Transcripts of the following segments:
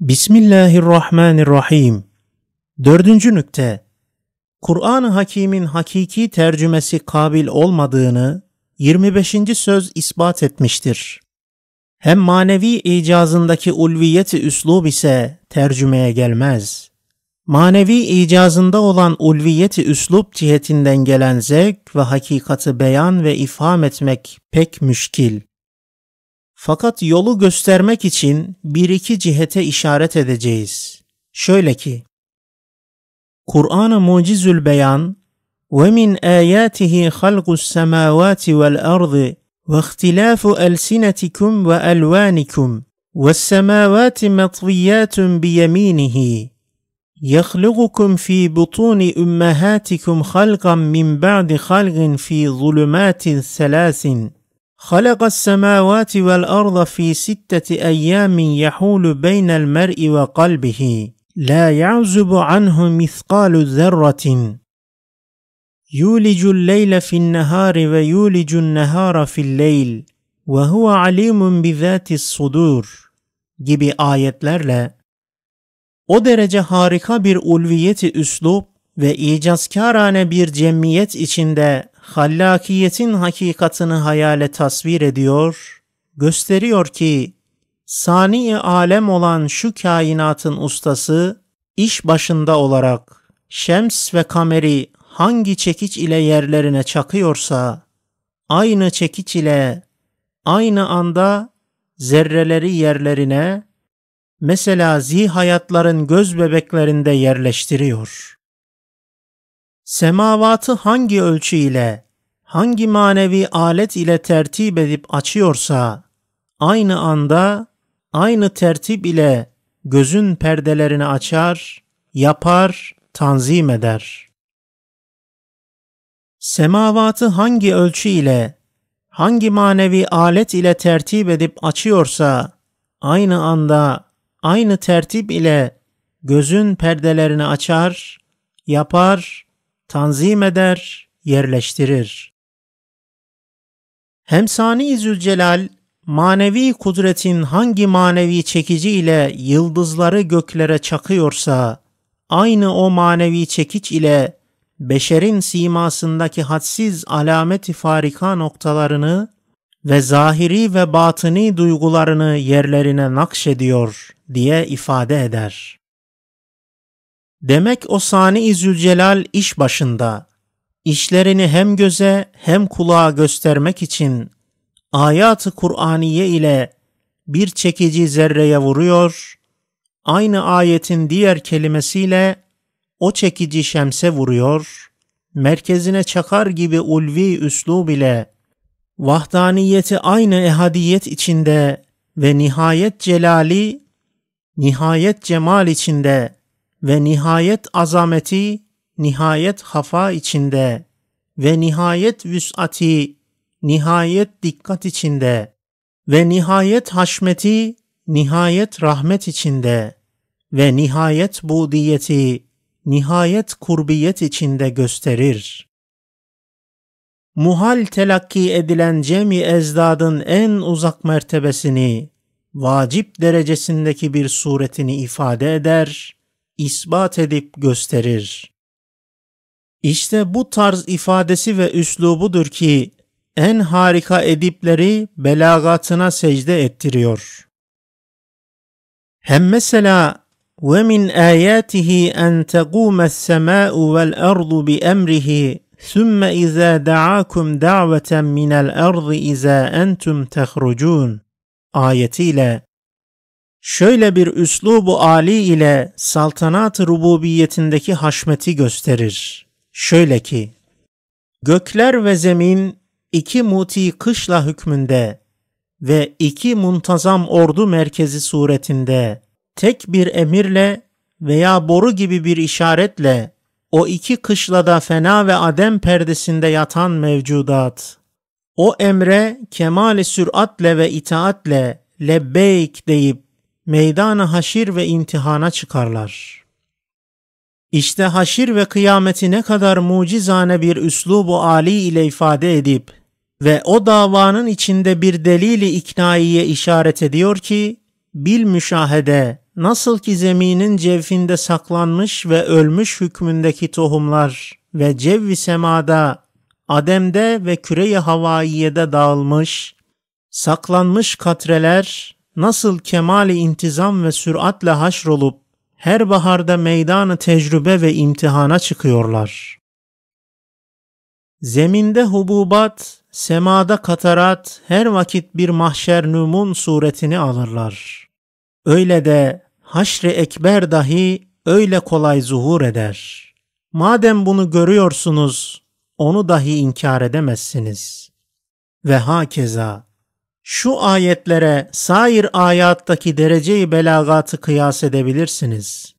Bismillahirrahmanirrahim. Dördüncü nükte. Kur'an-ı Hakim'in hakiki tercümesi kabil olmadığını 25. söz ispat etmiştir. Hem manevi icazındaki ulviyeti üslub ise tercümeye gelmez. Manevi icazında olan ulviyeti üslub cihetinden gelen zevk ve hakikati beyan ve ifham etmek pek müşkil. Fakat yolu göstermek için bir iki cihete işaret edeceğiz. Şöyle ki, Kur'an-ı Mucizül Beyan وَمِنْ آيَاتِهِ خَلْقُ السَّمَاوَاتِ وَالْأَرْضِ وَاخْتِلَافُ أَلْسِنَتِكُمْ وَأَلْوَانِكُمْ وَالسَّمَاوَاتِ مَطْوِيَّاتٌ بِيَمِينِهِ يَخْلُقُكُمْ فِي بُطُونِ أُمَّهَاتِكُمْ خَلْقًا مِنْ بَعْدِ خَلْقٍ فِي ظُلُمَاتٍ ثَلَاثٍ خلق السماوات والأرض في ستة أيام يحول بين المرء وقلبه لا يعزب عنه مثقال ذرة يولج الليل في النهار ويولج النهار في الليل وهو عليم بذات الصدور gibi ayetlerle o derece harika bir ulviyeti üslup ve icazkarane bir cemiyet içinde hallakiyetin hakikatını hayale tasvir ediyor, gösteriyor ki sani alem olan şu kainatın ustası iş başında olarak şems ve kameri hangi çekiç ile yerlerine çakıyorsa aynı çekiç ile aynı anda zerreleri yerlerine mesela zihayatların göz bebeklerinde yerleştiriyor semavatı hangi ölçü ile, hangi manevi alet ile tertip edip açıyorsa, aynı anda, aynı tertip ile gözün perdelerini açar, yapar, tanzim eder. Semavatı hangi ölçü ile, hangi manevi alet ile tertip edip açıyorsa, aynı anda, aynı tertip ile gözün perdelerini açar, yapar, tanzim eder, yerleştirir. Hem Sani Zülcelal manevi kudretin hangi manevi çekici ile yıldızları göklere çakıyorsa aynı o manevi çekiç ile beşerin simasındaki hadsiz alamet-i farika noktalarını ve zahiri ve batıni duygularını yerlerine nakşediyor diye ifade eder. Demek o Sani-i Zülcelal iş başında. İşlerini hem göze hem kulağa göstermek için ayat-ı Kur'aniye ile bir çekici zerreye vuruyor, aynı ayetin diğer kelimesiyle o çekici şemse vuruyor, merkezine çakar gibi ulvi üslub ile vahdaniyeti aynı ehadiyet içinde ve nihayet celali, nihayet cemal içinde ve nihayet azameti, nihayet hafa içinde ve nihayet vüs'ati, nihayet dikkat içinde ve nihayet haşmeti, nihayet rahmet içinde ve nihayet budiyeti, nihayet kurbiyet içinde gösterir. Muhal telakki edilen cemi ezdadın en uzak mertebesini, vacip derecesindeki bir suretini ifade eder ispat edip gösterir. İşte bu tarz ifadesi ve üslubudur ki en harika edipleri belagatına secde ettiriyor. Hem mesela وَمِنْ آيَاتِهِ أَنْ تَقُومَ السَّمَاءُ وَالْأَرْضُ بِأَمْرِهِ ثُمَّ إِذَا دَعَاكُمْ دَعْوَةً مِنَ الْأَرْضِ إِذَا أَنْتُمْ تَخْرُجُونَ ayetiyle şöyle bir üslubu ali ile saltanat rububiyetindeki haşmeti gösterir. Şöyle ki, gökler ve zemin iki muti kışla hükmünde ve iki muntazam ordu merkezi suretinde tek bir emirle veya boru gibi bir işaretle o iki kışlada fena ve adem perdesinde yatan mevcudat. O emre kemale süratle ve itaatle lebbeyk deyip meydana haşir ve imtihana çıkarlar. İşte haşir ve kıyameti ne kadar mucizane bir üslubu Ali ile ifade edip ve o davanın içinde bir delili iknaiye işaret ediyor ki, bil müşahede nasıl ki zeminin cevfinde saklanmış ve ölmüş hükmündeki tohumlar ve cevvi semada, Adem'de ve küreye havaiye de dağılmış, saklanmış katreler nasıl kemali intizam ve süratle haşrolup her baharda meydanı tecrübe ve imtihana çıkıyorlar. Zeminde hububat, semada katarat, her vakit bir mahşer numun suretini alırlar. Öyle de haşri ekber dahi öyle kolay zuhur eder. Madem bunu görüyorsunuz, onu dahi inkar edemezsiniz. Ve hakeza şu ayetlere sair ayattaki dereceyi belagatı kıyas edebilirsiniz.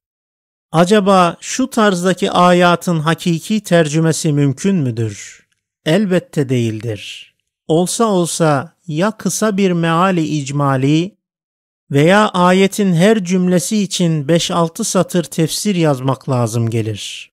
Acaba şu tarzdaki ayatın hakiki tercümesi mümkün müdür? Elbette değildir. Olsa olsa ya kısa bir meali icmali veya ayetin her cümlesi için 5-6 satır tefsir yazmak lazım gelir.